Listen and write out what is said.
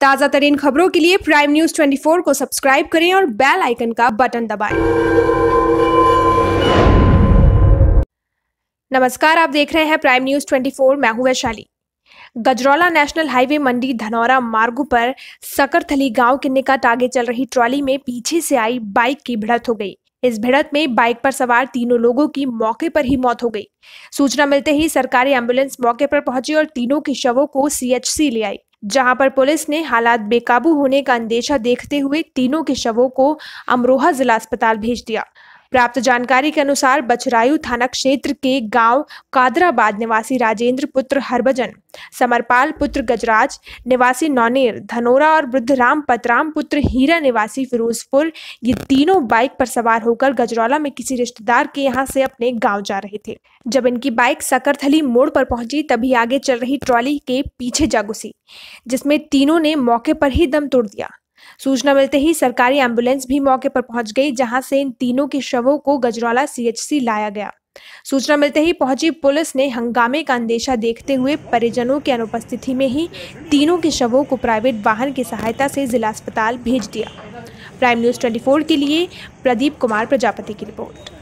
ताज़ा तरीन खबरों के लिए प्राइम न्यूज 24 को सब्सक्राइब करें और बेल आइकन का बटन दबाएं। नमस्कार आप देख रहे हैं प्राइम न्यूज 24 मैं हूं वैशाली गजरौला नेशनल हाईवे मंडी धनौरा मार्ग पर सकरथली गांव के निकट आगे चल रही ट्रॉली में पीछे से आई बाइक की भिड़त हो गई इस भिड़त में बाइक पर सवार तीनों लोगों की मौके पर ही मौत हो गई सूचना मिलते ही सरकारी एम्बुलेंस मौके पर पहुंची और तीनों के शवों को सीएचसी ले आई जहां पर पुलिस ने हालात बेकाबू होने का अंदेशा देखते हुए तीनों के शवों को अमरोहा जिला अस्पताल भेज दिया प्राप्त जानकारी के अनुसार बचरायु थाना क्षेत्र के गांव कादराबाद निवासी राजेंद्र पुत्र हरभजन समरपाल पुत्र गजराज निवासी नौनेर धनोरा और राम पतराम पुत्र हीरा निवासी फिरोजपुर ये तीनों बाइक पर सवार होकर गजरौला में किसी रिश्तेदार के यहाँ से अपने गाँव जा रहे थे जब इनकी बाइक सकरथली मोड़ पर पहुंची तभी आगे चल रही ट्रॉली के पीछे जा घुसी जिसमें तीनों ने मौके पर ही दम तोड़ दिया सूचना मिलते ही सरकारी एम्बुलेंस भी मौके पर पहुंच गई जहां से इन तीनों के शवों को गजरौला सीएचसी लाया गया सूचना मिलते ही पहुंची पुलिस ने हंगामे का अंदेशा देखते हुए परिजनों की अनुपस्थिति में ही तीनों के शवों को प्राइवेट वाहन की सहायता से जिला अस्पताल भेज दिया प्राइम न्यूज ट्वेंटी के लिए प्रदीप कुमार प्रजापति की रिपोर्ट